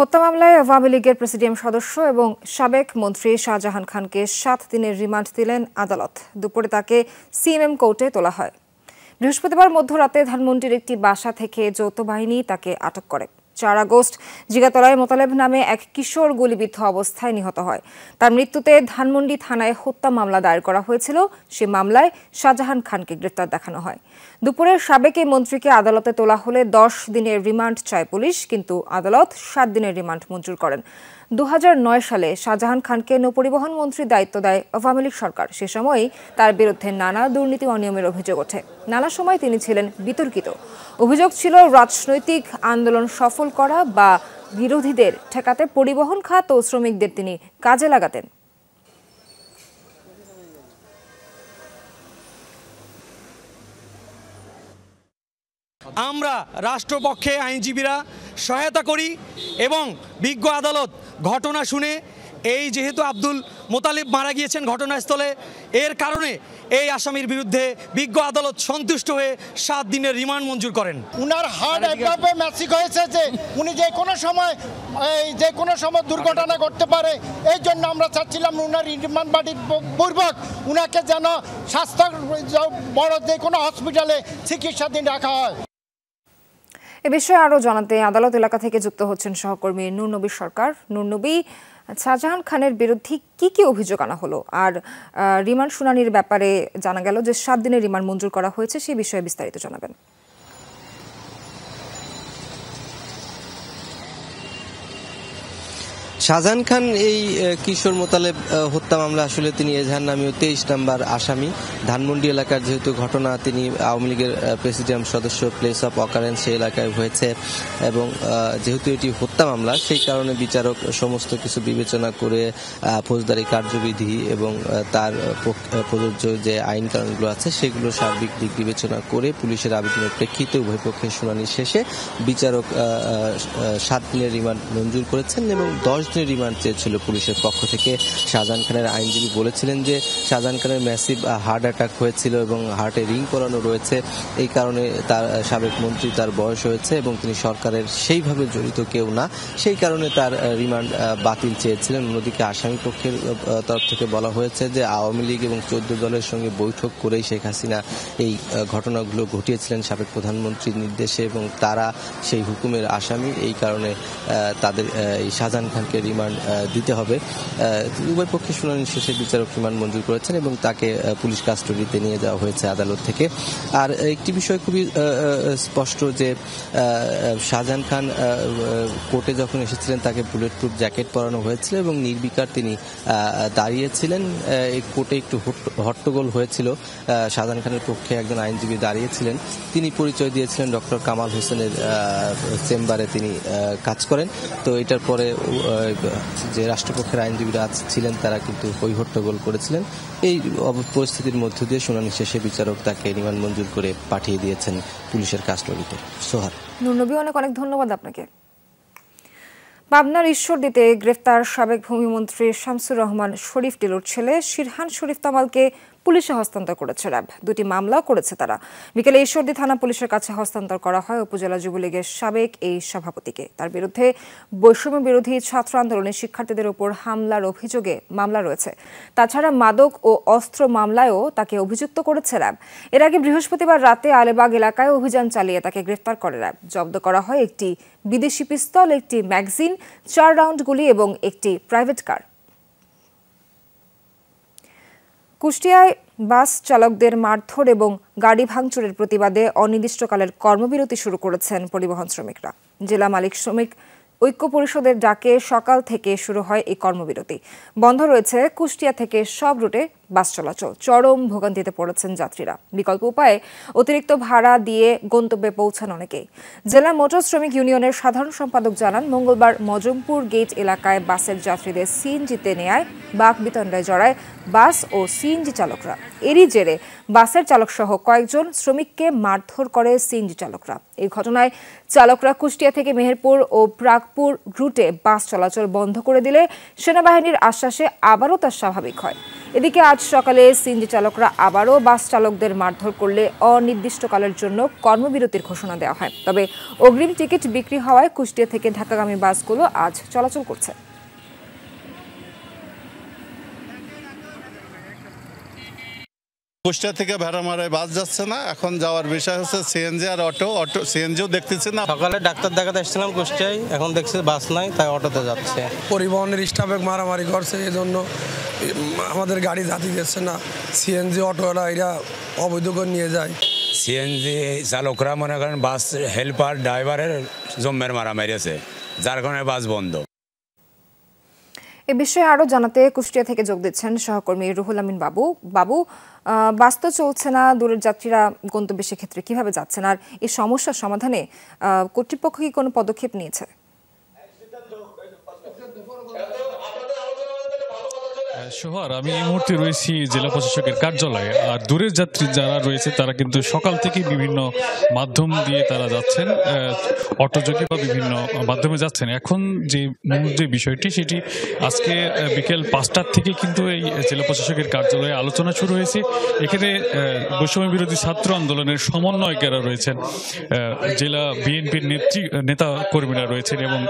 হত্যা মামলায় আওয়ামী লীগের প্রেসিডিয়াম সদস্য এবং সাবেক মন্ত্রী শাহজাহান খানকে সাত দিনের রিমান্ড দিলেন আদালত দুপুরে তাকে সিএমএম কোর্টে তোলা হয় বৃহস্পতিবার মধ্যরাতে ধানমন্ডির একটি বাসা থেকে যৌথ বাহিনী তাকে আটক করে চার আগস্ট জিগাতলায় মোতালেব নামে এক কিশোর গুলিবিদ্ধ অবস্থায় নিহত হয় তার মৃত্যুতে ধানমন্ডি থানায় হত্যা মামলা দায়ের করা হয়েছিল সে মামলায় শাহজাহান খানকে গ্রেপ্তার দেখানো হয় দুপুরে সাবেক এই মন্ত্রীকে আদালতে তোলা হলে দশ দিনের রিমান্ড চায় পুলিশ কিন্তু আদালত সাত দিনের রিমান্ড মঞ্জুর করেন দু সালে শাহজাহান খানকে নৌপরিবহন মন্ত্রীর দায়িত্ব দেয় আওয়ামী লীগ সরকার সে সময়ই তার বিরুদ্ধে নানা দুর্নীতি অনিয়মের অভিযোগ ওঠে নানা সময় তিনি ছিলেন বিতর্কিত অভিযোগ ছিল রাজনৈতিক আন্দোলন সফল করা বা বিরোধীদের ঠেকাতে পরিবহন খাত ও শ্রমিকদের তিনি কাজে লাগাতেন আমরা রাষ্ট্রপক্ষে আইনজীবীরা সহায়তা করি এবং বিজ্ঞ আদালত ঘটনা শুনে এই যেহেতু আব্দুল মোতালিব মারা গিয়েছেন ঘটনাস্থলে এর কারণে এই আসামির বিরুদ্ধে বিজ্ঞ আদালত সন্তুষ্ট হয়ে সাত দিনের রিমান্ড মঞ্জুর করেন উনার হার্ট একভাবে ম্যাসিক হয়েছে যে উনি যে কোনো সময় এই যে কোনো সময় দুর্ঘটনা ঘটতে পারে এই জন্য আমরা চাচ্ছিলাম উনার রিমান্ড বাড়ির পূর্বক উনাকে যেন স্বাস্থ্য বড় যে কোনো হসপিটালে চিকিৎসাধীন রাখা হয় এ বিষয়ে আরো জানাতে আদালত এলাকা থেকে যুক্ত হচ্ছেন সহকর্মী নূরনবী সরকার নূরনবী শাহজাহান খানের বিরুদ্ধে কি কি অভিযোগ আনা হলো আর রিমান্ড শুনানির ব্যাপারে জানা গেল যে সাত দিনের রিমান্ড মঞ্জুর করা হয়েছে সেই বিষয়ে বিস্তারিত জানাবেন শাহজাহান খান এই কিশোর মোতালেব হত্যা মামলা আসলে তিনি এজাহার নামীয় তেইশ নাম্বার আসামি ধানমন্ডি এলাকার যেহেতু ঘটনা তিনি আওয়ামী লীগের প্রেসিডিয়াম সদস্য প্লেস অফ অকারেন্স সেই এলাকায় হয়েছে এবং যেহেতু এটি হত্যা মামলা সেই কারণে বিচারক সমস্ত কিছু বিবেচনা করে ফৌজদারি কার্যবিধি এবং তার প্রযোজ্য যে আইন কারণগুলো আছে সেগুলো সার্বিক দিক বিবেচনা করে পুলিশের আবেদনের প্রেক্ষিতে উভয় পক্ষের শুনানি শেষে বিচারক সাত দিনের রিমান্ড মঞ্জুর করেছেন এবং দশ পাঁচ রিমান্ড চেয়েছিল পুলিশের পক্ষ থেকে শাহজাহান খানের আইনজীবী বলেছিলেন যে শাহজাহান খানের ম্যাসিভ হার্ট অ্যাটাক হয়েছিল এবং হার্টে রিং করানো রয়েছে এই কারণে তার সাবেক মন্ত্রী তার বয়স হয়েছে এবং তিনি সরকারের সেইভাবে জড়িত কেউ না সেই কারণে তার রিমান্ড বাতিল চেয়েছিলেন অন্যদিকে আসামি পক্ষের তরফ থেকে বলা হয়েছে যে আওয়ামী লীগ এবং চোদ্দ দলের সঙ্গে বৈঠক করেই শেখ হাসিনা এই ঘটনাগুলো ঘটিয়েছিলেন সাবেক প্রধানমন্ত্রীর নির্দেশে এবং তারা সেই হুকুমের আসামি এই কারণে তাদের এই শাহজাহান খানকে তাদেরকে রিমান্ড দিতে হবে উভয় পক্ষে শুনানি শেষে বিচারক রিমান্ড মঞ্জুর করেছেন এবং তাকে পুলিশ কাস্টডিতে নিয়ে যাওয়া হয়েছে আদালত থেকে আর একটি বিষয় খুবই স্পষ্ট যে শাহজাহান খান কোর্টে যখন এসেছিলেন তাকে বুলেট প্রুফ জ্যাকেট পরানো হয়েছিল এবং নির্বিকার তিনি দাঁড়িয়েছিলেন এই কোর্টে একটু হট্টগোল হয়েছিল শাহজাহান খানের পক্ষে একজন আইনজীবী দাঁড়িয়েছিলেন তিনি পরিচয় দিয়েছিলেন ডক্টর কামাল হোসেনের চেম্বারে তিনি কাজ করেন তো এটার পরে যে রাষ্ট্রপক্ষের আইনজীবীরা ছিলেন তারা কিন্তু হই হট্টগোল করেছিলেন এই পরিস্থিতির মধ্য দিয়ে শুনানি শেষে বিচারক তাকে রিমান্ড মঞ্জুর করে পাঠিয়ে দিয়েছেন পুলিশের কাস্টডিতে সোহার নবী অনেক অনেক ধন্যবাদ আপনাকে পাবনার ঈশ্বরদীতে গ্রেফতার সাবেক ভূমিমন্ত্রী শামসুর রহমান শরীফ টিলোর ছেলে শিরহান শরীফ তামালকে পুলিশে হস্তান্তর করেছে র্যাব দুটি মামলাও করেছে তারা বিকেলে ঈশ্বরদি থানা পুলিশের কাছে হস্তান্তর করা হয় উপজেলা যুবলীগের সাবেক এই সভাপতিকে তার বিরুদ্ধে বৈষম্য বিরোধী ছাত্র আন্দোলনে শিক্ষার্থীদের ওপর হামলার অভিযোগে মামলা রয়েছে তাছাড়া মাদক ও অস্ত্র মামলায়ও তাকে অভিযুক্ত করেছে র্যাব এর আগে বৃহস্পতিবার রাতে আলেবাগ এলাকায় অভিযান চালিয়ে তাকে গ্রেফতার করে র্যাব জব্দ করা হয় একটি বিদেশি পিস্তল একটি ম্যাগজিন চার রাউন্ড গুলি এবং একটি প্রাইভেট কার কুষ্টিয়ায় বাস চালকদের মারধর এবং গাড়ি ভাঙচুরের প্রতিবাদে অনির্দিষ্টকালের কর্মবিরতি শুরু করেছেন পরিবহন শ্রমিকরা জেলা মালিক শ্রমিক ঐক্য পরিষদের ডাকে সকাল থেকে শুরু হয় এই কর্মবিরতি বন্ধ রয়েছে কুষ্টিয়া থেকে সব রুটে বাস চলাচল চরম ভোগান্তিতে পড়েছেন যাত্রীরা বিকল্প উপায়ে অতিরিক্ত ভাড়া দিয়ে গন্তব্যে পৌঁছান অনেকেই জেলা মোটর শ্রমিক ইউনিয়নের সাধারণ সম্পাদক জানান মঙ্গলবার মজমপুর গেট এলাকায় বাসের যাত্রীদের সিএনজিতে নেয় বাঘ বিতণ্ডায় জড়ায় বাস ও সিএনজি চালকরা এরই জেরে বাসের চালকসহ কয়েকজন শ্রমিককে মারধর করে সিএনজি চালকরা এই ঘটনায় চালকরা কুষ্টিয়া থেকে মেহেরপুর ও প্রাগপুর রুটে বাস চলাচল বন্ধ করে দিলে সেনাবাহিনীর আশ্বাসে আবারও তার স্বাভাবিক হয় এদিকে আজ সকালে সিএনজি চালকরা আবারও বাস চালকদের মারধর করলে অনির্দিষ্টকালের জন্য কর্মবিরতির ঘোষণা দেওয়া হয় তবে অগ্রিম টিকিট বিক্রি হওয়ায় কুষ্টিয়া থেকে ঢাকাগামী বাসগুলো আজ চলাচল করছে কুষ্টিয়া থেকে ভেড়ামারায় বাস যাচ্ছে না এখন যাওয়ার বিষয় হচ্ছে সিএনজি আর অটো অটো সিএনজিও দেখতেছি না সকালে ডাক্তার দেখাতে এসেছিলাম কুষ্টিয়ায় এখন দেখছি বাস নাই তাই অটোতে যাচ্ছে পরিবহনের স্টাফে মারামারি করছে এই জন্য আমাদের গাড়ি জাতি দিচ্ছে না সিএনজি অটোরা এরা অবৈধ করে নিয়ে যায় সিএনজি চালকরা মনে করেন বাস হেল্পার ড্রাইভারের জম্মের মারা আছে যার কারণে বাস বন্ধ এ বিষয়ে আরও জানাতে কুষ্টিয়া থেকে যোগ দিচ্ছেন সহকর্মী রুহুল আমিন বাবু বাবু বাস তো চলছে না দূরের যাত্রীরা গন্তব্যে সেক্ষেত্রে কীভাবে যাচ্ছেন আর এই সমস্যার সমাধানে কর্তৃপক্ষ কি কোনো পদক্ষেপ নিয়েছে সোহার আমি এই মুহূর্তে রয়েছি জেলা প্রশাসকের কার্যালয়ে আর দূরের যাত্রী যারা রয়েছে তারা কিন্তু সকাল থেকে বিভিন্ন মাধ্যম দিয়ে তারা যাচ্ছেন অটোযোগে বা বিভিন্ন মাধ্যমে যাচ্ছেন এখন যে মূল যে বিষয়টি সেটি আজকে বিকেল পাঁচটার থেকে কিন্তু এই জেলা প্রশাসকের কার্যালয়ে আলোচনা শুরু হয়েছে এখানে বৈষম্য বিরোধী ছাত্র আন্দোলনের সমন্বয়কেরা রয়েছেন জেলা বিএনপির নেত্রী নেতা কর্মীরা রয়েছেন এবং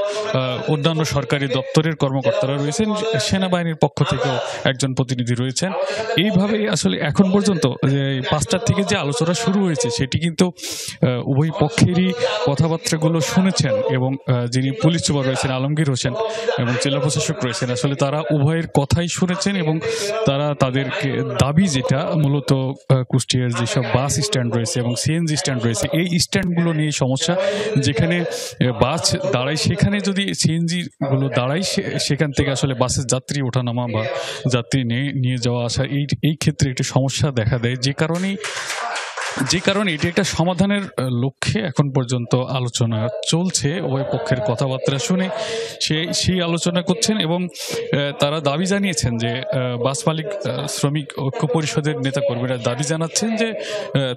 অন্যান্য সরকারি দপ্তরের কর্মকর্তারা রয়েছেন সেনাবাহিনীর পক্ষ থেকে একজন প্রতিনিধি রয়েছেন এইভাবেই আসলে এখন পর্যন্ত যে পাঁচটার থেকে যে আলোচনা শুরু হয়েছে সেটি কিন্তু উভয় পক্ষেরই কথাবার্তাগুলো শুনেছেন এবং যিনি পুলিশ সুপার রয়েছেন আলমগীর হোসেন এবং জেলা প্রশাসক রয়েছেন আসলে তারা উভয়ের কথাই শুনেছেন এবং তারা তাদেরকে দাবি যেটা মূলত কুষ্টিয়ার যেসব বাস স্ট্যান্ড রয়েছে এবং সিএনজি স্ট্যান্ড রয়েছে এই স্ট্যান্ডগুলো নিয়ে সমস্যা যেখানে বাস দাঁড়ায় সেখানে যদি সিএনজিগুলো দাঁড়ায় সেখান থেকে আসলে বাসের যাত্রী ওঠানামা বা যাত্রী নিয়ে যাওয়া আসা এই এই ক্ষেত্রে একটি সমস্যা দেখা দেয় যে কারণে যে কারণে এটি একটা সমাধানের লক্ষ্যে এখন পর্যন্ত আলোচনা চলছে উভয় পক্ষের কথাবার্তা শুনে সে সেই আলোচনা করছেন এবং তারা দাবি জানিয়েছেন যে বাস মালিক শ্রমিক ঐক্য পরিষদের নেতাকর্মীরা দাবি জানাচ্ছেন যে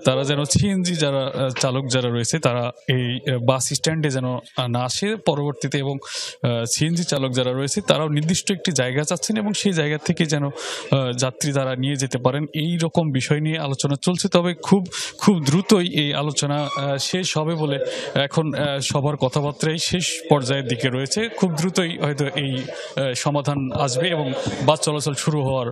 তারা যেন সিএনজি যারা চালক যারা রয়েছে তারা এই বাস স্ট্যান্ডে যেন না আসে পরবর্তীতে এবং সিএনজি চালক যারা রয়েছে তারাও নির্দিষ্ট একটি জায়গা চাচ্ছেন এবং সেই জায়গা থেকে যেন যাত্রী তারা নিয়ে যেতে পারেন এই রকম বিষয় নিয়ে আলোচনা চলছে তবে খুব খুব দ্রুতই এই আলোচনা শেষ হবে বলে এখন সবার কথাবার্তাই শেষ পর্যায়ের দিকে রয়েছে খুব দ্রুতই হয়তো এই সমাধান আসবে এবং বাস চলাচল শুরু হওয়ার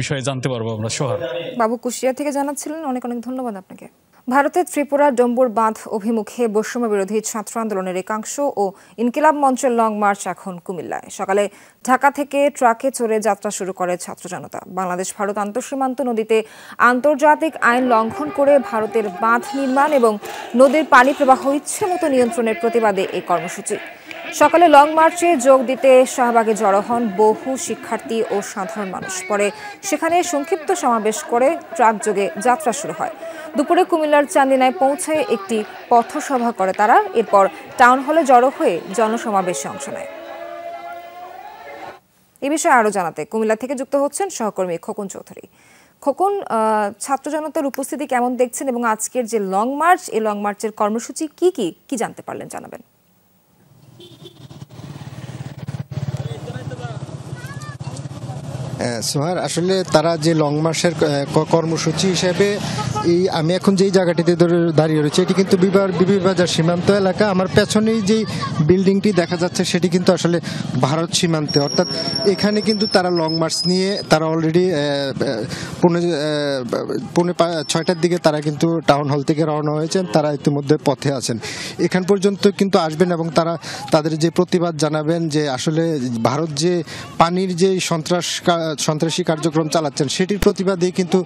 বিষয়ে জানতে পারবো আমরা সোহার বাবু কুশিয়া থেকে জানাচ্ছিলেন অনেক অনেক ধন্যবাদ আপনাকে ভারতের ত্রিপুরা ডম্বুর বাঁধ অভিমুখে বৈষম্য বিরোধী ছাত্র আন্দোলনের একাংশ ও ইনকিলাব মঞ্চের লং মার্চ এখন কুমিল্লায় সকালে ঢাকা থেকে ট্রাকে চড়ে যাত্রা শুরু করে ছাত্র জনতা বাংলাদেশ ভারত আন্তঃসীমান্ত নদীতে আন্তর্জাতিক আইন লঙ্ঘন করে ভারতের বাঁধ নির্মাণ এবং নদীর পানি প্রবাহ ইচ্ছে মতো নিয়ন্ত্রণের প্রতিবাদে এই কর্মসূচি সকালে লং মার্চে যোগ দিতে শাহবাগে জড়ো হন বহু শিক্ষার্থী ও সাধারণ মানুষ পরে সেখানে সংক্ষিপ্ত সমাবেশ করে ট্রাক যোগে যাত্রা শুরু হয় দুপুরে কুমিল্লার চান্দিনায় পৌঁছায় একটি পথসভা করে তারা এরপর টাউন হলে জড়ো হয়ে জনসমাবেশে অংশ নেয় এ বিষয়ে আরও জানাতে কুমিল্লা থেকে যুক্ত হচ্ছেন সহকর্মী খোকন চৌধুরী খোকন ছাত্র জনতার উপস্থিতি কেমন দেখছেন এবং আজকের যে লং মার্চ এই লং মার্চের কর্মসূচি কি কি কি জানতে পারলেন জানাবেন হ্যাঁ, সোহার আসলে তারা যে লং মার্চের কর্মসূচি হিসেবে এই আমি এখন যেই জায়গাটিতে দাঁড়িয়ে রয়েছি এটি কিন্তু বিবি বাজার সীমান্ত এলাকা আমার পেছনেই যেই বিল্ডিংটি দেখা যাচ্ছে সেটি কিন্তু আসলে ভারত সীমান্তে অর্থাৎ এখানে কিন্তু তারা লং মার্চ নিয়ে তারা অলরেডি পৌনে পৌনে ছয়টার দিকে তারা কিন্তু টাউন হল থেকে রওনা হয়েছেন তারা ইতিমধ্যে পথে আছেন এখান পর্যন্ত কিন্তু আসবেন এবং তারা তাদের যে প্রতিবাদ জানাবেন যে আসলে ভারত যে পানির যে সন্ত্রাস সন্ত্রাসী কার্যক্রম চালাচ্ছেন সেটির প্রতিবাদে কিন্তু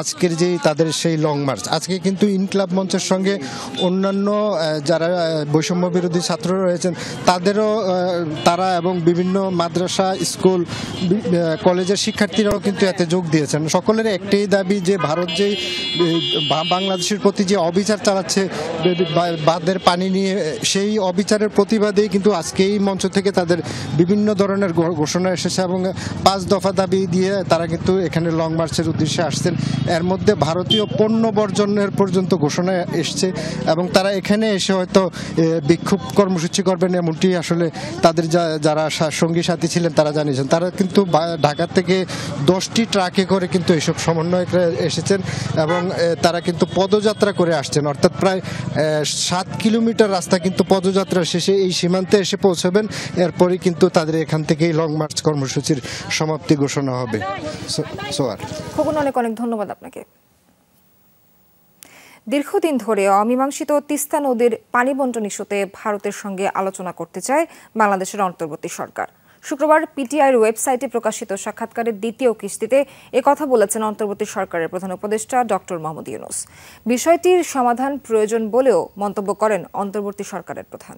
আজকের যে তাদের সেই লং মার্চ আজকে কিন্তু ইনকলাব মঞ্চের সঙ্গে অন্যান্য যারা বৈষম্য বিরোধী ছাত্র রয়েছেন তাদেরও তারা এবং বিভিন্ন মাদ্রাসা স্কুল কলেজের শিক্ষার্থীরাও কিন্তু এতে যোগ দিয়েছেন সকলের একটাই দাবি যে ভারত যে বাংলাদেশের প্রতি যে অবিচার চালাচ্ছে বাঁধের পানি নিয়ে সেই অবিচারের প্রতিবাদেই কিন্তু আজকে এই মঞ্চ থেকে তাদের বিভিন্ন ধরনের ঘোষণা এসেছে এবং পাঁচ দফা দাবি দাবি দিয়ে তারা কিন্তু এখানে লং মার্চের উদ্দেশ্যে আসছেন এর মধ্যে ভারতীয় পণ্য বর্জনের পর্যন্ত ঘোষণা এসছে এবং তারা এখানে এসে হয়তো বিক্ষোভ কর্মসূচি করবেন এমনটি আসলে তাদের যারা সঙ্গী সাথী ছিলেন তারা জানিয়েছেন তারা কিন্তু ঢাকা থেকে দশটি ট্রাকে করে কিন্তু এইসব সমন্বয়করা এসেছেন এবং তারা কিন্তু পদযাত্রা করে আসছেন অর্থাৎ প্রায় সাত কিলোমিটার রাস্তা কিন্তু পদযাত্রা শেষে এই সীমান্তে এসে পৌঁছবেন এরপরে কিন্তু তাদের এখান থেকেই লং মার্চ কর্মসূচির সমাপ্তি ঘোষণা ঘোষণা হবে সোয়ার খুব অনেক অনেক ধন্যবাদ আপনাকে দীর্ঘদিন ধরে অমীমাংসিত তিস্তা নদীর পানি বন্টন ইস্যুতে ভারতের সঙ্গে আলোচনা করতে চায় বাংলাদেশের অন্তর্বর্তী সরকার শুক্রবার পিটিআইর ওয়েবসাইটে প্রকাশিত সাক্ষাৎকারের দ্বিতীয় কিস্তিতে কথা বলেছেন অন্তর্বর্তী সরকারের প্রধান উপদেষ্টা ডক্টর মোহাম্মদ ইউনুস বিষয়টির সমাধান প্রয়োজন বলেও মন্তব্য করেন অন্তর্বর্তী সরকারের প্রধান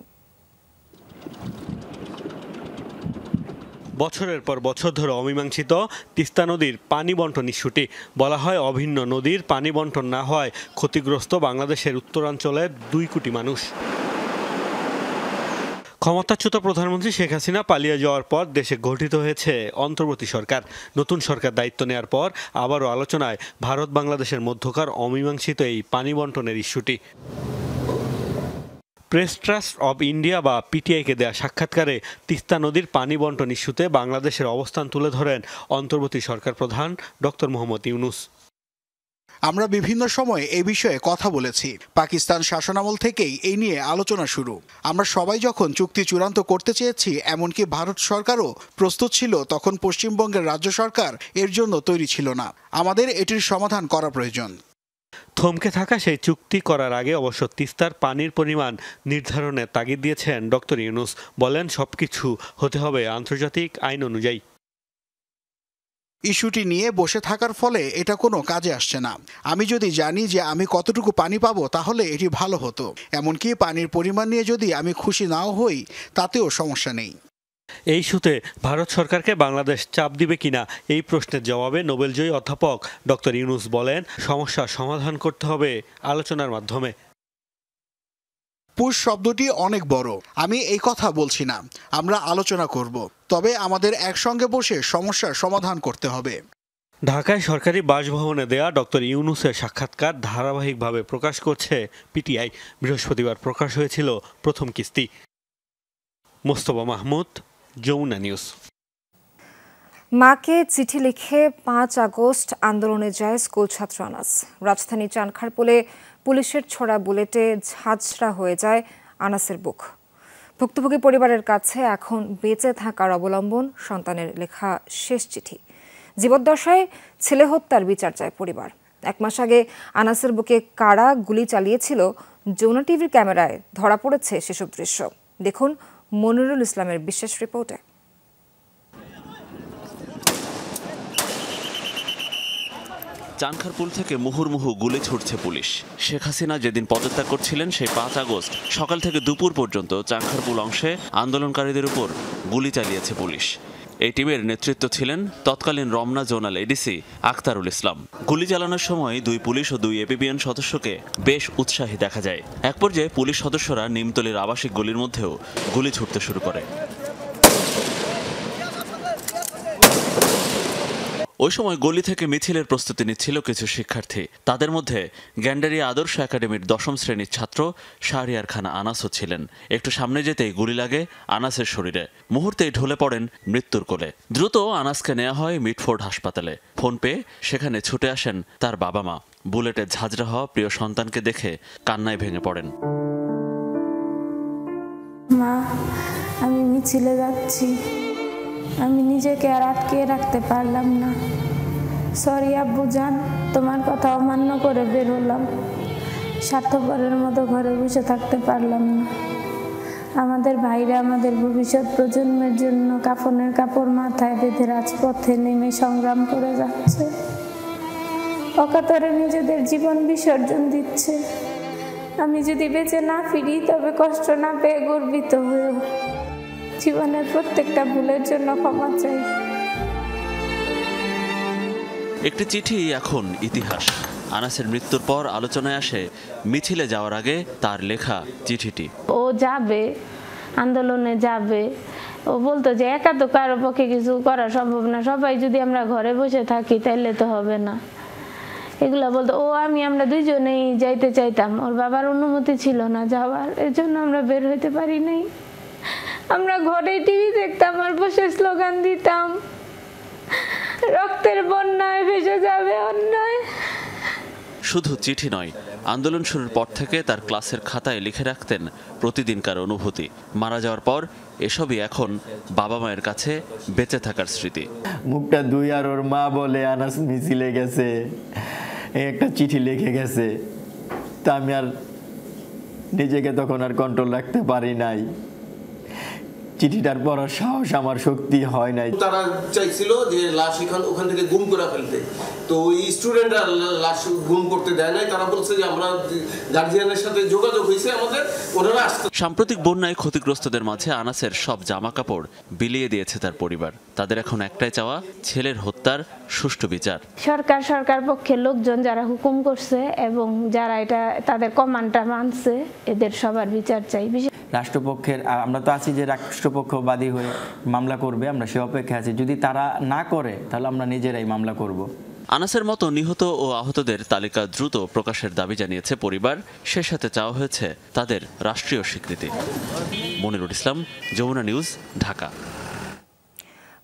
বছরের পর বছর ধরে অমীমাংসিত তিস্তা নদীর পানি বন্টন ইস্যুটি বলা হয় অভিন্ন নদীর পানি বন্টন না হওয়ায় ক্ষতিগ্রস্ত বাংলাদেশের উত্তরাঞ্চলের দুই কোটি মানুষ ক্ষমতাচ্যুত প্রধানমন্ত্রী শেখ হাসিনা পালিয়ে যাওয়ার পর দেশে গঠিত হয়েছে অন্তর্বর্তী সরকার নতুন সরকার দায়িত্ব নেওয়ার পর আবারও আলোচনায় ভারত বাংলাদেশের মধ্যকার অমীমাংসিত এই পানি বন্টনের ইস্যুটি প্রেস ট্রাস্ট অব ইন্ডিয়া বা পিটিআইকে দেয়া সাক্ষাৎকারে তিস্তা নদীর পানি বন্টন ইস্যুতে বাংলাদেশের অবস্থান তুলে ধরেন অন্তর্বর্তী সরকার প্রধান ডক্টর মোহাম্মদ ইউনুস আমরা বিভিন্ন সময়ে এ বিষয়ে কথা বলেছি পাকিস্তান শাসনামল থেকেই এই নিয়ে আলোচনা শুরু আমরা সবাই যখন চুক্তি চূড়ান্ত করতে চেয়েছি এমনকি ভারত সরকারও প্রস্তুত ছিল তখন পশ্চিমবঙ্গের রাজ্য সরকার এর জন্য তৈরি ছিল না আমাদের এটির সমাধান করা প্রয়োজন থমকে থাকা সেই চুক্তি করার আগে অবশ্য তিস্তার পানির পরিমাণ নির্ধারণে তাগিদ দিয়েছেন ডক্টর ইউনুস বলেন সবকিছু হতে হবে আন্তর্জাতিক আইন অনুযায়ী ইস্যুটি নিয়ে বসে থাকার ফলে এটা কোনো কাজে আসছে না আমি যদি জানি যে আমি কতটুকু পানি পাবো তাহলে এটি ভালো হতো এমনকি পানির পরিমাণ নিয়ে যদি আমি খুশি নাও হই তাতেও সমস্যা নেই এই সূত্রে ভারত সরকারকে বাংলাদেশ চাপ দিবে কিনা এই প্রশ্নের জবাবে নোবেলজয়ী অধ্যাপক ডক্টর ইউনুস বলেন সমস্যা সমাধান করতে হবে আলোচনার মাধ্যমে পুশ শব্দটি অনেক বড় আমি এই কথা বলছি না আমরা আলোচনা করব তবে আমাদের একসঙ্গে বসে সমস্যার সমাধান করতে হবে ঢাকায় সরকারি বাসভবনে দেয়া ডক্টর ইউনুসের সাক্ষাৎকার ধারাবাহিকভাবে প্রকাশ করছে পিটিআই বৃহস্পতিবার প্রকাশ হয়েছিল প্রথম কিস্তি মোস্তফা মাহমুদ যমুনা নিউজ মাকে চিঠি লিখে পাঁচ আগস্ট আন্দোলনে যায় স্কুল ছাত্র আনাস রাজধানী চানখারপোলে পুলিশের ছড়া বুলেটে ঝাঁঝরা হয়ে যায় আনাসের বুক ভুক্তভোগী পরিবারের কাছে এখন বেঁচে থাকার অবলম্বন সন্তানের লেখা শেষ চিঠি জীবদ্দশায় ছেলে হত্যার বিচার চায় পরিবার এক মাস আগে আনাসের বুকে কারা গুলি চালিয়েছিল যৌন টিভির ক্যামেরায় ধরা পড়েছে সেসব দৃশ্য দেখুন মনিরুল ইসলামের বিশেষ রিপোর্টে চানখারপুল থেকে মুহুর্মুহু গুলি ছুটছে পুলিশ শেখ হাসিনা যেদিন পদত্যাগ করছিলেন সেই পাঁচ আগস্ট সকাল থেকে দুপুর পর্যন্ত চানখারপুল অংশে আন্দোলনকারীদের উপর গুলি চালিয়েছে পুলিশ এই টিমের নেতৃত্ব ছিলেন তৎকালীন রমনা জোনাল এডিসি আখতারুল ইসলাম গুলি চালানোর সময় দুই পুলিশ ও দুই এপিবিএন সদস্যকে বেশ উৎসাহী দেখা যায় এক পর্যায়ে পুলিশ সদস্যরা নিমতলির আবাসিক গুলির মধ্যেও গুলি ছুটতে শুরু করে ওই সময় গলি থেকে মিছিলের প্রস্তুতি নিচ্ছিল কিছু শিক্ষার্থী তাদের মধ্যে গ্যান্ডারিয়া আদর্শ একাডেমির দশম শ্রেণীর ছাত্র শাহরিয়ার খান আনাসও ছিলেন একটু সামনে যেতেই গুলি লাগে আনাসের শরীরে মুহূর্তেই ঢলে পড়েন মৃত্যুর কোলে দ্রুত আনাসকে নেওয়া হয় মিটফোর্ড হাসপাতালে ফোন পেয়ে সেখানে ছুটে আসেন তার বাবা মা বুলেটে ঝাঁঝরা হওয়া প্রিয় সন্তানকে দেখে কান্নায় ভেঙে পড়েন মা আমি মিছিলে যাচ্ছি আমি নিজেকে আর আটকিয়ে রাখতে পারলাম না সরি আব্বু যান তোমার কথা অমান্য করে বের হলাম স্বার্থপরের মতো ঘরে বসে থাকতে পারলাম না আমাদের ভাইরা আমাদের ভবিষ্যৎ প্রজন্মের জন্য কাফনের কাপড় মাথায় বেঁধে রাজপথে নেমে সংগ্রাম করে যাচ্ছে অকাতরে নিজেদের জীবন বিসর্জন দিচ্ছে আমি যদি বেঁচে না ফিরি তবে কষ্ট না পেয়ে গর্বিত হয়েও জীবনের প্রত্যেকটা ভুলের জন্য ক্ষমা চাই একটি চিঠি এখন ইতিহাস আনাসের মৃত্যুর পর আলোচনায় আসে মিছিলে যাওয়ার আগে তার লেখা চিঠিটি ও যাবে আন্দোলনে যাবে ও বলতো যে একা তো কারো পক্ষে কিছু করা সম্ভব না সবাই যদি আমরা ঘরে বসে থাকি তাইলে তো হবে না এগুলো বলতো ও আমি আমরা দুইজনেই যাইতে চাইতাম ওর বাবার অনুমতি ছিল না যাওয়ার এজন্য আমরা বের হইতে পারি নাই আমরা ঘরে টিভি দেখতাম আর বসে স্লোগান দিতাম রক্তের বন্যায় ভেসে যাবে অন্যায় শুধু চিঠি নয় আন্দোলন শুরুর পর থেকে তার ক্লাসের খাতায় লিখে রাখতেন প্রতিদিনকার অনুভূতি মারা যাওয়ার পর এসবই এখন বাবা মায়ের কাছে বেঁচে থাকার স্মৃতি মুখটা দুই আর ওর মা বলে আনাস মিছিলে গেছে একটা চিঠি লিখে গেছে তা আমি আর নিজেকে তখন আর কন্ট্রোল রাখতে পারি নাই চিঠিটার পড়ার সাহস আমার শক্তি হয় নাই তারা চাইছিল যে লাশ এখান ওখান থেকে গুম করে ফেলতে তো স্টুডেন্টরা লাশ গুম করতে দেয় নাই তারা বলছে যে আমরা গার্জিয়ানের সাথে যোগাযোগ হয়েছে আমাদের ওনারা আসতে সাম্প্রতিক বন্যায় ক্ষতিগ্রস্তদের মাঝে আনাসের সব জামা কাপড় বিলিয়ে দিয়েছে তার পরিবার তাদের এখন একটাই চাওয়া ছেলের হত্যার সুষ্ঠু বিচার সরকার সরকার পক্ষে লোকজন যারা হুকুম করছে এবং যারা এটা তাদের কমান্ডটা মানছে এদের সবার বিচার চাই রাষ্ট্রপক্ষের আমরা তো আছি যে রাষ্ট্রপক্ষবাদী হয়ে মামলা করবে আমরা সে অপেক্ষা আছি যদি তারা না করে তাহলে আমরা নিজেরাই মামলা করব আনাসের মতো নিহত ও আহতদের তালিকা দ্রুত প্রকাশের দাবি জানিয়েছে পরিবার সে সাথে চাওয়া হয়েছে তাদের রাষ্ট্রীয় স্বীকৃতি মনিরুল ইসলাম যমুনা নিউজ ঢাকা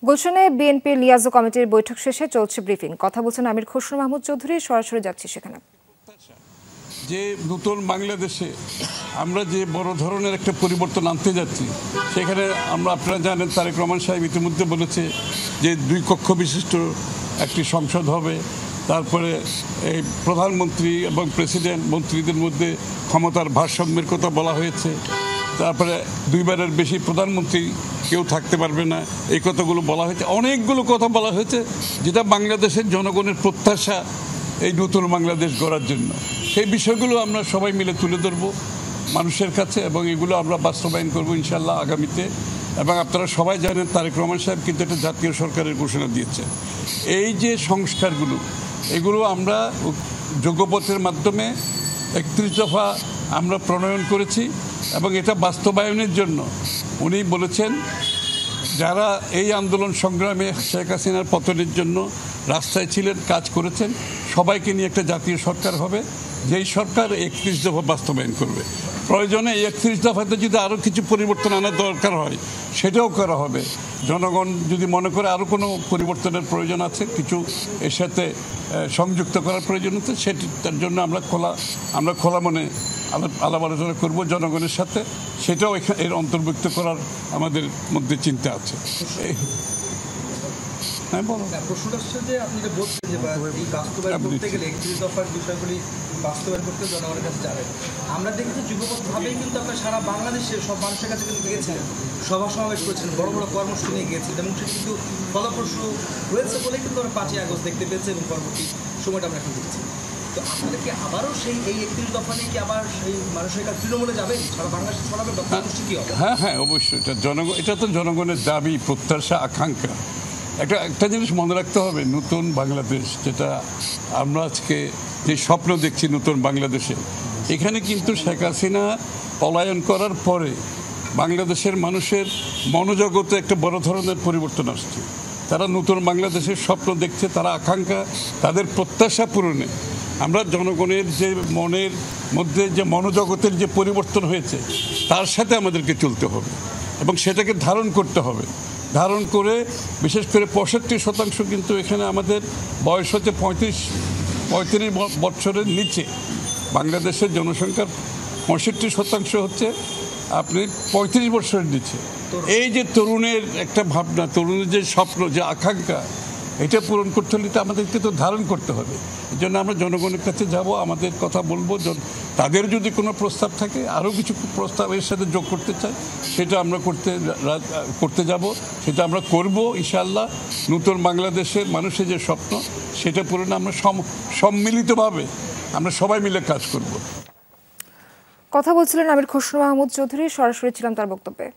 গুলশানে বিএনপি লিয়াজো কমিটির বৈঠক শেষে চলছে ব্রিফিং কথা বলছেন আমির খসরু মাহমুদ চৌধুরী সরাসরি যাচ্ছি সেখানে যে নতুন বাংলাদেশে আমরা যে বড় ধরনের একটা পরিবর্তন আনতে যাচ্ছি সেখানে আমরা আপনারা জানেন তারেক রহমান সাহেব ইতিমধ্যে বলেছে যে দুই কক্ষ বিশিষ্ট একটি সংসদ হবে তারপরে এই প্রধানমন্ত্রী এবং প্রেসিডেন্ট মন্ত্রীদের মধ্যে ক্ষমতার ভারসাম্যের কথা বলা হয়েছে তারপরে দুইবারের বেশি প্রধানমন্ত্রী কেউ থাকতে পারবে না এই কথাগুলো বলা হয়েছে অনেকগুলো কথা বলা হয়েছে যেটা বাংলাদেশের জনগণের প্রত্যাশা এই নতুন বাংলাদেশ গড়ার জন্য সেই বিষয়গুলো আমরা সবাই মিলে তুলে ধরবো মানুষের কাছে এবং এগুলো আমরা বাস্তবায়ন করব ইনশাল্লাহ আগামীতে এবং আপনারা সবাই জানেন তারেক রহমান সাহেব কিন্তু এটা জাতীয় সরকারের ঘোষণা দিয়েছে এই যে সংস্কারগুলো এগুলো আমরা যোগ্যপথের মাধ্যমে একত্রিশ দফা আমরা প্রণয়ন করেছি এবং এটা বাস্তবায়নের জন্য উনি বলেছেন যারা এই আন্দোলন সংগ্রামে শেখ হাসিনার পতনের জন্য রাস্তায় ছিলেন কাজ করেছেন সবাইকে নিয়ে একটা জাতীয় সরকার হবে যেই সরকার একত্রিশ দফা বাস্তবায়ন করবে প্রয়োজনে একত্রিশ দফাতে যদি আরও কিছু পরিবর্তন আনার দরকার হয় সেটাও করা হবে জনগণ যদি মনে করে আরও কোনো পরিবর্তনের প্রয়োজন আছে কিছু এর সাথে সংযুক্ত করার প্রয়োজন আছে সেটি তার জন্য আমরা খোলা আমরা খোলা মনে আলাপ আলোচনা করবো জনগণের সাথে সেটাও এর অন্তর্ভুক্ত করার আমাদের মধ্যে চিন্তা আছে হ্যাঁ বলো হচ্ছে হ্যাঁ, যে আপনি যে বলছেন যে এই বাস্তবায়ন করতে গেলে একত্রিশ দফার বিষয়গুলি বাস্তবায়ন করতে জনগণের কাছে যাবে আমরা দেখেছি কিন্তু আপনার সারা বাংলাদেশে সব মানুষের কাছে কিন্তু সভা সমাবেশ করেছেন বড় বড় নিয়ে এবং সেটি কিন্তু ফলপ্রসূ হয়েছে কিন্তু আমরা পাঁচই আগস্ট দেখতে পেয়েছি এবং পরবর্তী সময়টা আমরা এখন দেখছি তো কি আবারও সেই এই একত্রিশ দফা নিয়ে কি আবার সেই মানুষের কাছে তৃণমূলে সারা বাংলাদেশে ছড়াবেন দফা কি হবে হ্যাঁ হ্যাঁ অবশ্যই এটা জনগণ এটা তো জনগণের দাবি প্রত্যাশা আকাঙ্ক্ষা একটা একটা জিনিস মনে রাখতে হবে নতুন বাংলাদেশ যেটা আমরা আজকে যে স্বপ্ন দেখছি নতুন বাংলাদেশে এখানে কিন্তু শেখ হাসিনা পলায়ন করার পরে বাংলাদেশের মানুষের মনোজগতে একটা বড় ধরনের পরিবর্তন আসছে তারা নতুন বাংলাদেশের স্বপ্ন দেখছে তারা আকাঙ্ক্ষা তাদের প্রত্যাশা পূরণে আমরা জনগণের যে মনের মধ্যে যে মনোজগতের যে পরিবর্তন হয়েছে তার সাথে আমাদেরকে চলতে হবে এবং সেটাকে ধারণ করতে হবে ধারণ করে বিশেষ করে পঁয়ষট্টি শতাংশ কিন্তু এখানে আমাদের বয়স হচ্ছে পঁয়ত্রিশ পঁয়ত্রিশ বছরের নিচে বাংলাদেশের জনসংখ্যার পঁয়ষট্টি শতাংশ হচ্ছে আপনি পঁয়ত্রিশ বছরের নিচে এই যে তরুণের একটা ভাবনা তরুণের যে স্বপ্ন যে আকাঙ্ক্ষা এটা পূরণ করতে হলে তো আমাদেরকে তো ধারণ করতে হবে এই জন্য আমরা জনগণের কাছে যাব আমাদের কথা বলবো তাদের যদি কোনো প্রস্তাব থাকে আরও কিছু প্রস্তাব এর সাথে যোগ করতে চাই সেটা আমরা করতে করতে যাব সেটা আমরা করব ইশাল্লাহ নূতন বাংলাদেশের মানুষের যে স্বপ্ন সেটা পূরণে আমরা সম্মিলিতভাবে আমরা সবাই মিলে কাজ করব কথা বলছিলেন আমির খসরু মাহমুদ চৌধুরী সরাসরি ছিলাম তার বক্তব্যে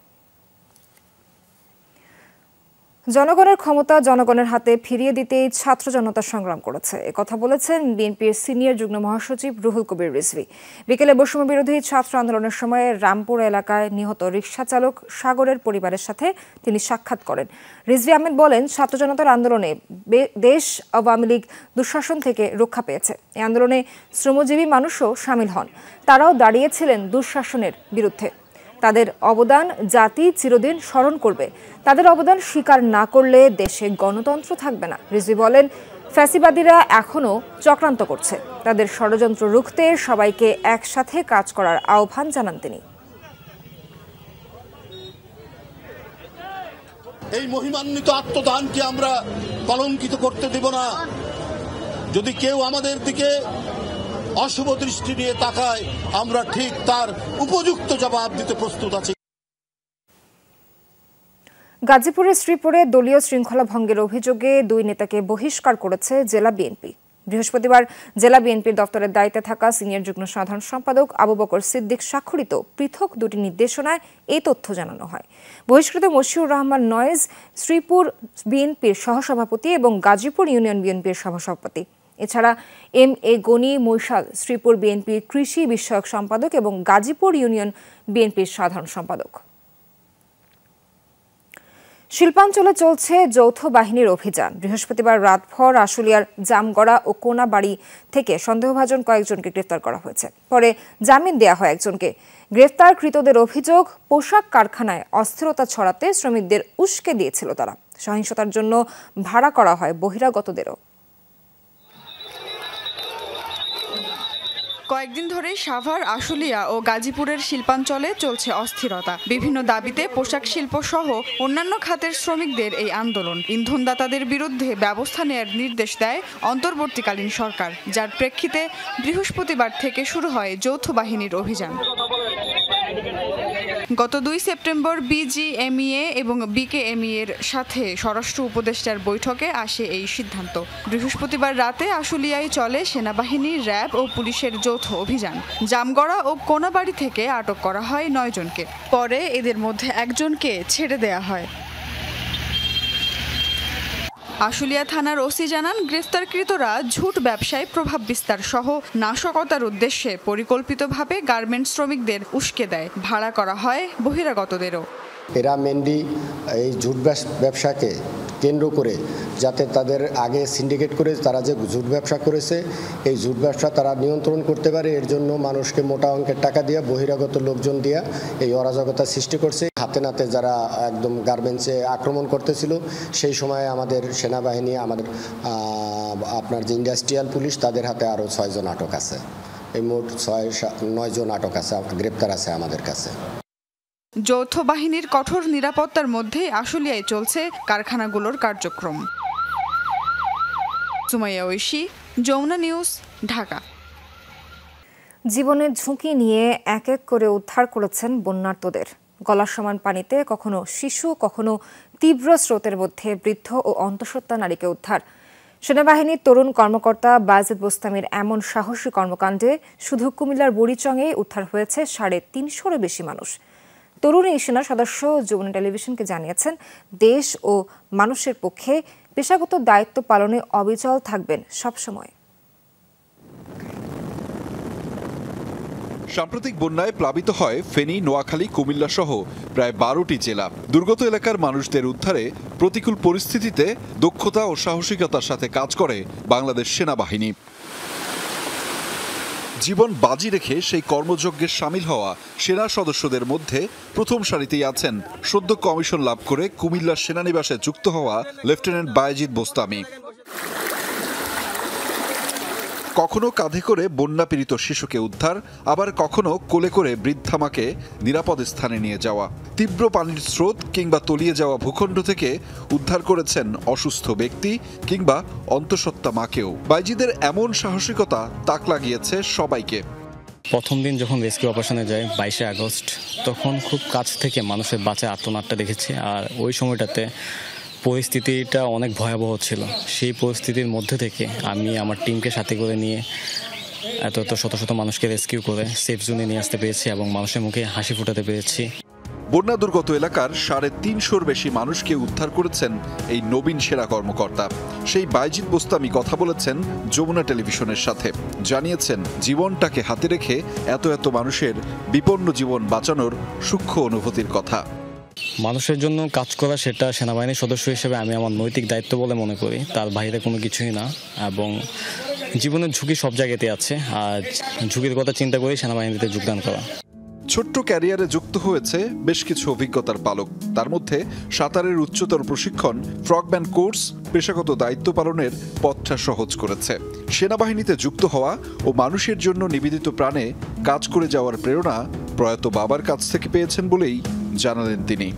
জনগণের ক্ষমতা জনগণের হাতে ফিরিয়ে দিতেই ছাত্র জনতা সংগ্রাম করেছে কথা বলেছেন বিএনপির সিনিয়র যুগ্ম মহাসচিব রুহুল কবির রিজভি বিকেলে বৈষম্য বিরোধী ছাত্র আন্দোলনের সময় রামপুর এলাকায় নিহত রিক্সা চালক সাগরের পরিবারের সাথে তিনি সাক্ষাৎ করেন রিজভি আহমেদ বলেন ছাত্র জনতার আন্দোলনে দেশ আওয়ামী লীগ দুঃশাসন থেকে রক্ষা পেয়েছে এই আন্দোলনে শ্রমজীবী মানুষও সামিল হন তারাও দাঁড়িয়েছিলেন দুঃশাসনের বিরুদ্ধে তাদের অবদান জাতি চিরদিন স্মরণ করবে তাদের অবদান স্বীকার না করলে দেশে গণতন্ত্র থাকবে না রিজভি বলেন ফ্যাসিবাদীরা এখনও চক্রান্ত করছে তাদের ষড়যন্ত্র রুখতে সবাইকে একসাথে কাজ করার আহ্বান জানান তিনি এই মহিমান্বিত আত্মদানকে আমরা কলঙ্কিত করতে দেব না যদি কেউ আমাদের দিকে অশুভ দৃষ্টি নিয়ে তাকায় আমরা ঠিক তার উপযুক্ত জবাব দিতে প্রস্তুত আছি গাজীপুরের শ্রীপুরে দলীয় শৃঙ্খলা ভঙ্গের অভিযোগে দুই নেতাকে বহিষ্কার করেছে জেলা বিএনপি বৃহস্পতিবার জেলা বিএনপির দপ্তরের দায়িত্বে থাকা সিনিয়র যুগ্ম সাধারণ সম্পাদক আবু বকর সিদ্দিক স্বাক্ষরিত পৃথক দুটি নির্দেশনায় এই তথ্য জানানো হয় বহিষ্কৃত মশিউর রহমান নয়েজ শ্রীপুর বিএনপির সহসভাপতি এবং গাজীপুর ইউনিয়ন বিএনপির সহসভাপতি এছাড়া এম এ গনি মৈশাল শ্রীপুর বিএনপির কৃষি বিষয়ক সম্পাদক এবং গাজীপুর ইউনিয়ন বিএনপির সাধারণ সম্পাদক শিল্পাঞ্চলে চলছে যৌথ বাহিনীর অভিযান বৃহস্পতিবার রাতভর আশুলিয়ার জামগড়া ও কোনাবাড়ি থেকে সন্দেহভাজন কয়েকজনকে গ্রেফতার করা হয়েছে পরে জামিন দেয়া হয় একজনকে গ্রেফতারকৃতদের অভিযোগ পোশাক কারখানায় অস্থিরতা ছড়াতে শ্রমিকদের উস্কে দিয়েছিল তারা সহিংসতার জন্য ভাড়া করা হয় বহিরাগতদেরও কয়েকদিন ধরে সাভার আশুলিয়া ও গাজীপুরের শিল্পাঞ্চলে চলছে অস্থিরতা বিভিন্ন দাবিতে পোশাক শিল্প সহ অন্যান্য খাতের শ্রমিকদের এই আন্দোলন ইন্ধনদাতাদের বিরুদ্ধে ব্যবস্থা নেয়ার নির্দেশ দেয় অন্তর্বর্তীকালীন সরকার যার প্রেক্ষিতে বৃহস্পতিবার থেকে শুরু হয় যৌথ বাহিনীর অভিযান গত দুই সেপ্টেম্বর বিজিএমইএ এবং বিকেএমইএর সাথে স্বরাষ্ট্র উপদেষ্টার বৈঠকে আসে এই সিদ্ধান্ত বৃহস্পতিবার রাতে আশুলিয়ায় চলে সেনাবাহিনী র্যাব ও পুলিশের যৌথ অভিযান জামগড়া ও কোনাবাড়ি থেকে আটক করা হয় নয়জনকে পরে এদের মধ্যে একজনকে ছেড়ে দেয়া হয় আশুলিয়া থানার ওসি জানান গ্রেফতারকৃতরা ঝুট ব্যবসায় প্রভাব বিস্তার সহ নাশকতার উদ্দেশ্যে পরিকল্পিতভাবে গার্মেন্টস শ্রমিকদের উস্কে দেয় ভাড়া করা হয় বহিরাগতদেরও এরা মেনলি এই ঝুট ব্যবসাকে কেন্দ্র করে যাতে তাদের আগে সিন্ডিকেট করে তারা যে ঝুট ব্যবসা করেছে এই ঝুট ব্যবসা তারা নিয়ন্ত্রণ করতে পারে এর জন্য মানুষকে মোটা অঙ্কের টাকা দিয়ে বহিরাগত লোকজন দিয়া এই অরাজকতা সৃষ্টি করছে হাতে নাতে যারা একদম গার্মেন্টসে আক্রমণ করতেছিল সেই সময়ে আমাদের সেনাবাহিনী আমাদের আপনার যে ইন্ডাস্ট্রিয়াল পুলিশ তাদের হাতে আরও ছয়জন আটক আছে এই মোট ছয় নয়জন আটক আছে গ্রেপ্তার আছে আমাদের কাছে যৌথ বাহিনীর কঠোর নিরাপত্তার মধ্যেই আশুলিয়ায় চলছে কারখানাগুলোর কার্যক্রম সুমাইয়া ঐশী যমুনা নিউজ ঢাকা জীবনের ঝুঁকি নিয়ে এক এক করে উদ্ধার করেছেন বন্যার্তদের গলার সমান পানিতে কখনো শিশু কখনো তীব্র স্রোতের মধ্যে বৃদ্ধ ও অন্তঃসত্ত্বা নারীকে উদ্ধার সেনাবাহিনীর তরুণ কর্মকর্তা বাজেদ বোস্তামির এমন সাহসী কর্মকাণ্ডে শুধু কুমিল্লার বরিচঙে উদ্ধার হয়েছে সাড়ে তিনশোরও বেশি মানুষ তরুণী এই সদস্য যমুনা টেলিভিশনকে জানিয়েছেন দেশ ও মানুষের পক্ষে পেশাগত দায়িত্ব পালনে অবিচল থাকবেন সবসময় সাম্প্রতিক বন্যায় প্লাবিত হয় ফেনী নোয়াখালী কুমিল্লা সহ প্রায় বারোটি জেলা দুর্গত এলাকার মানুষদের উদ্ধারে প্রতিকূল পরিস্থিতিতে দক্ষতা ও সাহসিকতার সাথে কাজ করে বাংলাদেশ সেনাবাহিনী জীবন বাজি রেখে সেই কর্মযজ্ঞে সামিল হওয়া সেনা সদস্যদের মধ্যে প্রথম সারিতেই আছেন সদ্য কমিশন লাভ করে কুমিল্লা সেনানিবাসে যুক্ত হওয়া লেফটেন্যান্ট বায়জিৎ বোস্তামি কখনো কাঁধে করে বন্যাপীড়িত শিশুকে উদ্ধার আবার কখনো কোলে করে বৃদ্ধামাকে নিরাপদ স্থানে নিয়ে যাওয়া তীব্র পানির স্রোত কিংবা তলিয়ে যাওয়া ভূখণ্ড থেকে উদ্ধার করেছেন অসুস্থ ব্যক্তি কিংবা অন্তঃসত্ত্বা মাকেও বাইজিদের এমন সাহসিকতা তাক লাগিয়েছে সবাইকে প্রথম দিন যখন রেস্কিউ অপারেশনে যাই বাইশে আগস্ট তখন খুব কাছ থেকে মানুষের বাঁচা আত্মনাটটা দেখেছি আর ওই সময়টাতে পরিস্থিতিটা অনেক ভয়াবহ ছিল সেই পরিস্থিতির মধ্যে থেকে আমি আমার টিমকে সাথে করে নিয়ে এত এত শত শত মানুষকে রেস্কিউ করে সেফ জোনে নিয়ে আসতে পেরেছি এবং মানুষের মুখে হাসি ফোটাতে পেরেছি বন্যা দুর্গত এলাকার সাড়ে তিনশোর বেশি মানুষকে উদ্ধার করেছেন এই নবীন সেরা কর্মকর্তা সেই বাইজিৎ বোস্তামি কথা বলেছেন যমুনা টেলিভিশনের সাথে জানিয়েছেন জীবনটাকে হাতে রেখে এত এত মানুষের বিপন্ন জীবন বাঁচানোর সূক্ষ্ম অনুভূতির কথা মানুষের জন্য কাজ করা সেটা সেনাবাহিনীর সদস্য হিসেবে আমি আমার নৈতিক দায়িত্ব বলে মনে করি তার বাইরে কোনো কিছুই না এবং জীবনের ঝুঁকি সব জায়গাতে আছে আর ঝুঁকির কথা চিন্তা করেই সেনাবাহিনীতে যোগদান করা ছোট্ট ক্যারিয়ারে যুক্ত হয়েছে বেশ কিছু অভিজ্ঞতার পালক তার মধ্যে সাঁতারের উচ্চতর প্রশিক্ষণ ফ্রগম্যান কোর্স পেশাগত দায়িত্ব পালনের পথটা সহজ করেছে সেনাবাহিনীতে যুক্ত হওয়া ও মানুষের জন্য নিবেদিত প্রাণে কাজ করে যাওয়ার প্রেরণা প্রয়াত বাবার কাছ থেকে পেয়েছেন বলেই জানালেন তিনি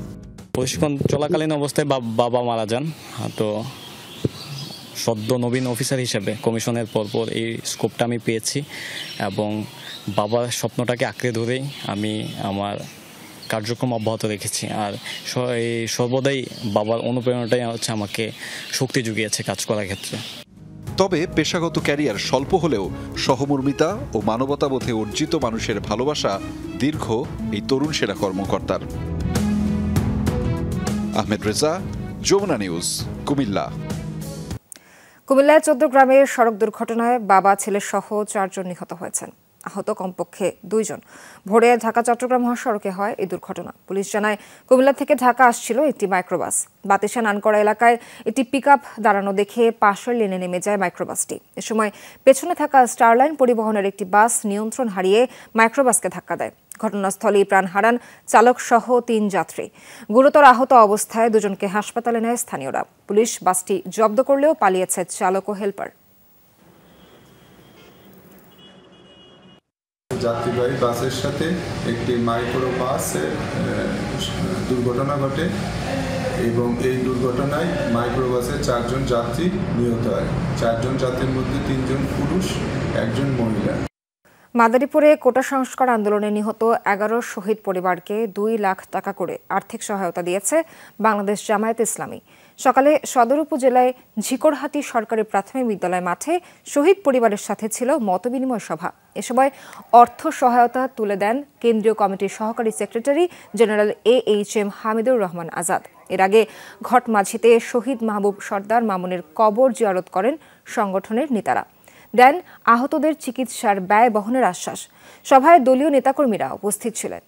প্রশিক্ষণ চলাকালীন অবস্থায় বাবা মারা যান তো সদ্য নবীন অফিসার হিসেবে কমিশনের পরপর এই স্কোপটা আমি পেয়েছি এবং বাবার স্বপ্নটাকে আঁকড়ে ধরেই আমি আমার কার্যক্রম অব্যাহত রেখেছি আর এই সর্বদাই বাবার অনুপ্রেরণাটাই হচ্ছে আমাকে শক্তি জুগিয়েছে কাজ করার ক্ষেত্রে তবে পেশাগত ক্যারিয়ার স্বল্প হলেও সহমর্মিতা ও মানবতাবোধে অর্জিত মানুষের ভালোবাসা দীর্ঘ এই তরুণ সেরা কর্মকর্তার আহমেদ রেজা যমুনা নিউজ কুমিল্লা কুমিল্লায় চোদ্দ গ্রামের সড়ক দুর্ঘটনায় বাবা ছেলে সহ চারজন নিহত হয়েছেন আহত কমপক্ষে দুইজন ভোরে ঢাকা চট্টগ্রাম মহাসড়কে হয় এই দুর্ঘটনা পুলিশ জানায় কুমিল্লা থেকে ঢাকা আসছিল একটি মাইক্রোবাস বাতিসা নানকড়া এলাকায় একটি পিক দাঁড়ানো দেখে পাশের লেনে নেমে যায় মাইক্রোবাসটি এ সময় পেছনে থাকা স্টারলাইন পরিবহনের একটি বাস নিয়ন্ত্রণ হারিয়ে মাইক্রোবাসকে ধাক্কা দেয় ঘটনাস্থলেই প্রাণ হারান চালক সহ তিন যাত্রী গুরুতর আহত অবস্থায় দুজনকে হাসপাতালে নেয় স্থানীয়রা পুলিশ বাসটি জব্দ করলেও পালিয়েছে চালক ও হেল্পার যাত্রীবাহী বাসের সাথে একটি মাইক্রো বাসের দুর্ঘটনা ঘটে এবং এই দুর্ঘটনায় মাইক্রোবাসে চারজন যাত্রী নিহত হয় চারজন যাত্রীর মধ্যে তিনজন পুরুষ একজন মহিলা মাদারীপুরে কোটা সংস্কার আন্দোলনে নিহত এগারো শহীদ পরিবারকে দুই লাখ টাকা করে আর্থিক সহায়তা দিয়েছে বাংলাদেশ জামায়াত ইসলামী সকালে সদর উপজেলায় ঝিকরহাটি সরকারি প্রাথমিক বিদ্যালয় মাঠে শহীদ পরিবারের সাথে ছিল মতবিনিময় সভা এ সময় অর্থ সহায়তা তুলে দেন কেন্দ্রীয় কমিটির সহকারী secretary general A H M Hamidur Rahman Azad এর আগে ঘটমাঝিতে শহীদ মাহবুব সর্দার মামুনের কবর জিয়ারত করেন সংগঠনের নেতারা দেন আহতদের চিকিৎসার ব্যয় বহনের আশ্বাস সভায় দলীয় নেতাকর্মীরা উপস্থিত ছিলেন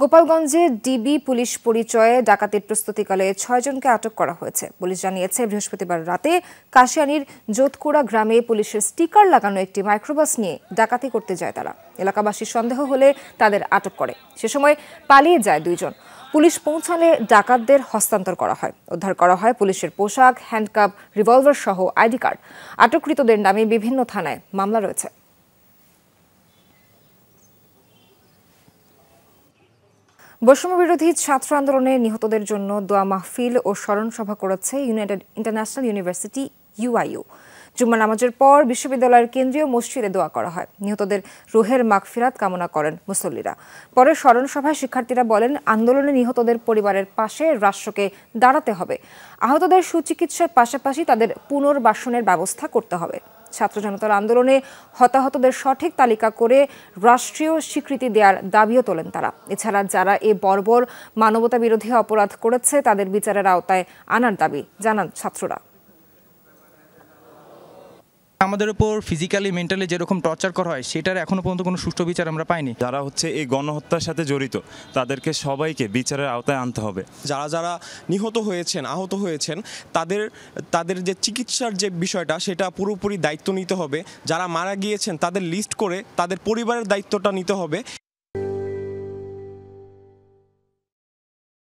গোপালগঞ্জে ডিবি পুলিশ পরিচয়ে ডাকাতির প্রস্তুতিকালে ছয়জনকে আটক করা হয়েছে পুলিশ জানিয়েছে বৃহস্পতিবার রাতে কাশিয়ানির যোধকুড়া গ্রামে পুলিশের স্টিকার লাগানো একটি মাইক্রোবাস নিয়ে ডাকাতি করতে যায় তারা এলাকাবাসীর সন্দেহ হলে তাদের আটক করে সে সময় পালিয়ে যায় দুইজন পুলিশ পৌঁছালে ডাকাতদের হস্তান্তর করা হয় উদ্ধার করা হয় পুলিশের পোশাক হ্যান্ডকাপ রিভলভার সহ আইডি কার্ড আটককৃতদের নামে বিভিন্ন থানায় মামলা রয়েছে বৈষম্য বিরোধী ছাত্র আন্দোলনে নিহতদের জন্য দোয়া মাহফিল ও স্মরণ সভা করেছে ইউনাইটেড ইন্টারন্যাশনাল ইউনিভার্সিটি ইউআইউ জুম্মা নামাজের পর বিশ্ববিদ্যালয়ের কেন্দ্রীয় মসজিদে দোয়া করা হয় নিহতদের রোহের মাগফিরাত কামনা করেন মুসল্লিরা পরে স্মরণ সভায় শিক্ষার্থীরা বলেন আন্দোলনে নিহতদের পরিবারের পাশে রাষ্ট্রকে দাঁড়াতে হবে আহতদের সুচিকিৎসার পাশাপাশি তাদের পুনর্বাসনের ব্যবস্থা করতে হবে ছাত্র জনতার আন্দোলনে হতাহতদের সঠিক তালিকা করে রাষ্ট্রীয় স্বীকৃতি দেওয়ার দাবিও তোলেন তারা এছাড়া যারা এ বর্বর মানবতা বিরোধী অপরাধ করেছে তাদের বিচারের আওতায় আনার দাবি জানান ছাত্ররা আমাদের উপর ফিজিক্যালি মেন্টালি যেরকম টর্চার করা হয় সেটার এখনও পর্যন্ত কোনো সুষ্ঠু বিচার আমরা পাইনি যারা হচ্ছে এই গণহত্যার সাথে জড়িত তাদেরকে সবাইকে বিচারের আওতায় আনতে হবে যারা যারা নিহত হয়েছেন আহত হয়েছেন তাদের তাদের যে চিকিৎসার যে বিষয়টা সেটা পুরোপুরি দায়িত্ব নিতে হবে যারা মারা গিয়েছেন তাদের লিস্ট করে তাদের পরিবারের দায়িত্বটা নিতে হবে